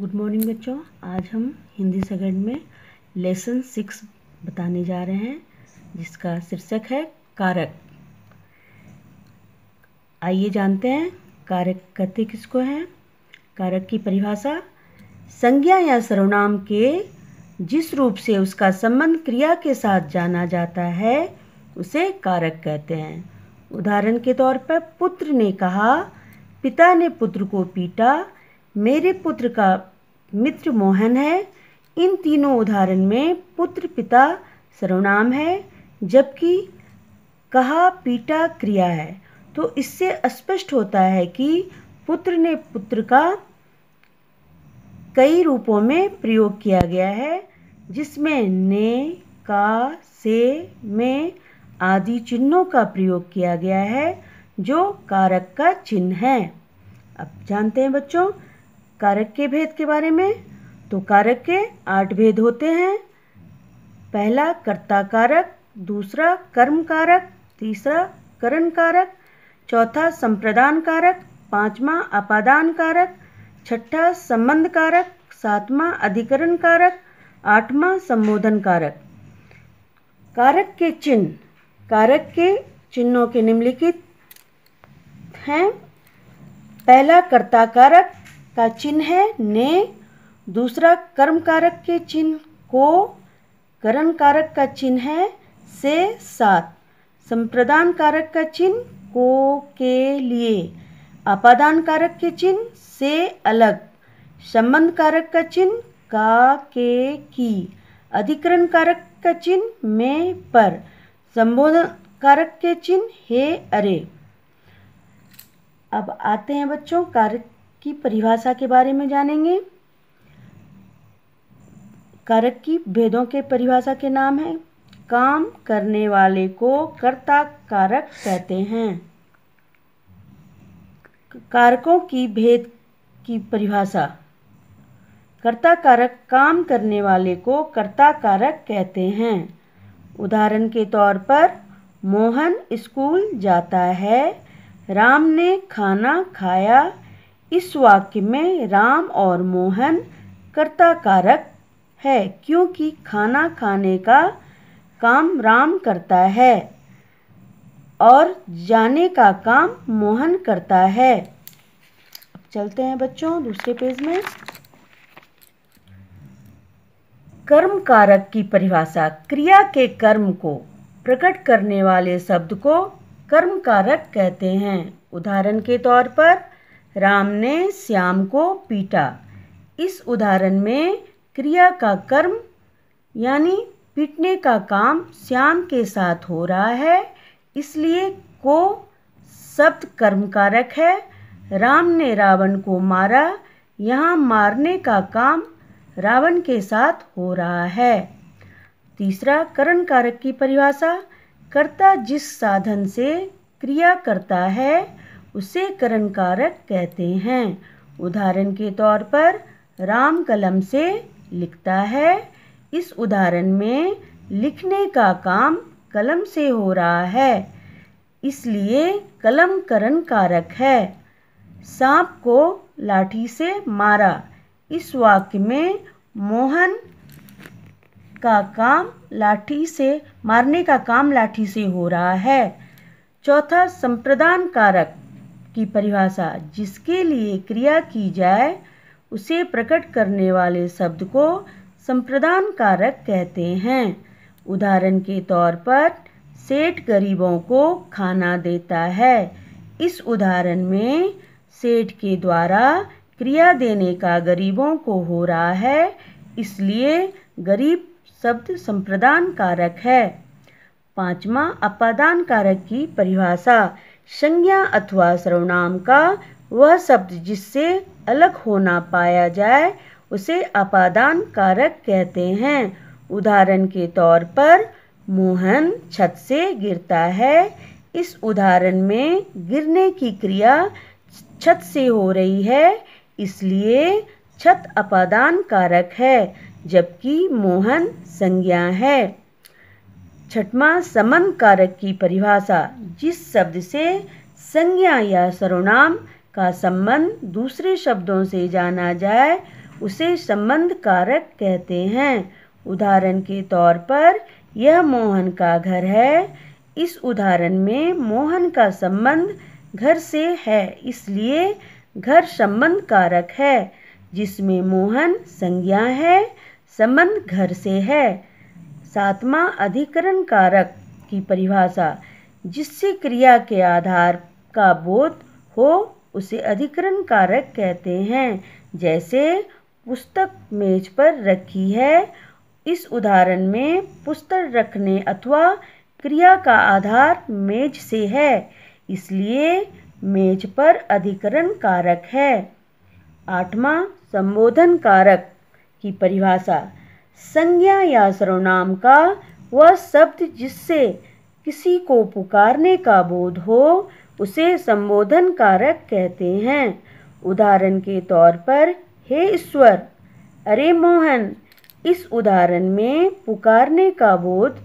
good morning बच्चों आज हम हिंदी सेकंड में लेसन सिक्स बताने जा रहे हैं जिसका शीर्षक है कारक आइए जानते हैं कारक कहते किसको है कारक की परिभाषा संज्ञा या सर्वनाम के जिस रूप से उसका संबंध क्रिया के साथ जाना जाता है उसे कारक कहते हैं उदाहरण के तौर पर पुत्र ने कहा पिता ने पुत्र को पीटा मेरे पुत्र का मित्र मोहन है इन तीनों उदाहरण में पुत्र पिता सर्वनाम है जबकि कहा पीटा क्रिया है तो इससे स्पष्ट होता है कि पुत्र ने पुत्र का कई रूपों में प्रयोग किया गया है जिसमें ने का से में आदि चिन्हों का प्रयोग किया गया है जो कारक का चिन्ह है अब जानते हैं बच्चों कारक के भेद के बारे में तो कारक के आठ भेद होते हैं पहला कर्ता कारक दूसरा कर्म कारक तीसरा करण कारक चौथा संप्रदान कारक पांचवा अपादान कारक छठा संबंध कारक सातवां अधिकरण कारक आठवां संबोधन कारक कारक के चिन्ह कारक के चिन्हों के निम्नलिखित हैं पहला कर्ता कारक का चिन्ह है ने दूसरा कर्म कारक के चिन्ह को करण कारक का चिन्ह है से सात संप्रदान कारक का चिन्ह को के लिए अपादान कारक के चिन्ह से अलग संबंध कारक का चिन्ह का के की अधिकरण कारक का चिन्ह में पर संबोधन कारक के चिन्ह हे अरे अब आते हैं बच्चों कारक की परिभाषा के बारे में जानेंगे कारक की भेदों के परिभाषा के नाम है काम करने वाले को कर्ता कारक कहते हैं कारकों की भेद की परिभाषा कर्ता कारक काम करने वाले को कर्ता कारक कहते हैं उदाहरण के तौर पर मोहन स्कूल जाता है राम ने खाना खाया इस वाक्य में राम और मोहन कर्ता कारक है क्योंकि खाना खाने का काम राम करता है और जाने का काम मोहन करता है अब चलते हैं बच्चों दूसरे पेज में कर्म कारक की परिभाषा क्रिया के कर्म को प्रकट करने वाले शब्द को कर्म कारक कहते हैं उदाहरण के तौर पर राम ने श्याम को पीटा इस उदाहरण में क्रिया का कर्म यानी पीटने का काम श्याम के साथ हो रहा है इसलिए को शब्द कारक है राम ने रावण को मारा यहाँ मारने का काम रावण के साथ हो रहा है तीसरा करण कारक की परिभाषा कर्ता जिस साधन से क्रिया करता है उसे करण कारक कहते हैं उदाहरण के तौर पर राम कलम से लिखता है इस उदाहरण में लिखने का काम कलम से हो रहा है इसलिए कलम करण कारक है सांप को लाठी से मारा इस वाक्य में मोहन का काम लाठी से मारने का काम लाठी से हो रहा है चौथा संप्रदान कारक की परिभाषा जिसके लिए क्रिया की जाए उसे प्रकट करने वाले शब्द को संप्रदान कारक कहते हैं उदाहरण के तौर पर सेठ गरीबों को खाना देता है इस उदाहरण में सेठ के द्वारा क्रिया देने का गरीबों को हो रहा है इसलिए गरीब शब्द संप्रदान कारक है पांचवा अपादान कारक की परिभाषा संज्ञा अथवा सर्वनाम का वह शब्द जिससे अलग होना पाया जाए उसे अपादान कारक कहते हैं उदाहरण के तौर पर मोहन छत से गिरता है इस उदाहरण में गिरने की क्रिया छत से हो रही है इसलिए छत अपादान कारक है जबकि मोहन संज्ञा है छठवा समन कारक की परिभाषा जिस शब्द से संज्ञा या सर्वनाम का संबंध दूसरे शब्दों से जाना जाए उसे संबंध कारक कहते हैं उदाहरण के तौर पर यह मोहन का घर है इस उदाहरण में मोहन का संबंध घर से है इसलिए घर संबंध कारक है जिसमें मोहन संज्ञा है संबंध घर से है सातवां अधिकरण कारक की परिभाषा जिससे क्रिया के आधार का बोध हो उसे अधिकरण कारक कहते हैं जैसे पुस्तक मेज पर रखी है इस उदाहरण में पुस्तक रखने अथवा क्रिया का आधार मेज से है इसलिए मेज पर अधिकरण कारक है आठवां संबोधन कारक की परिभाषा संज्ञा या सर्वनाम का वह शब्द जिससे किसी को पुकारने का बोध हो उसे संबोधन कारक कहते हैं उदाहरण के तौर पर हे ईश्वर अरे मोहन इस उदाहरण में पुकारने का बोध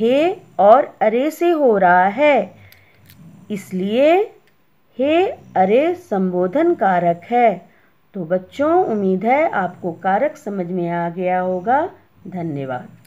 हे और अरे से हो रहा है इसलिए हे अरे संबोधन कारक है तो बच्चों उम्मीद है आपको कारक समझ में आ गया होगा धन्यवाद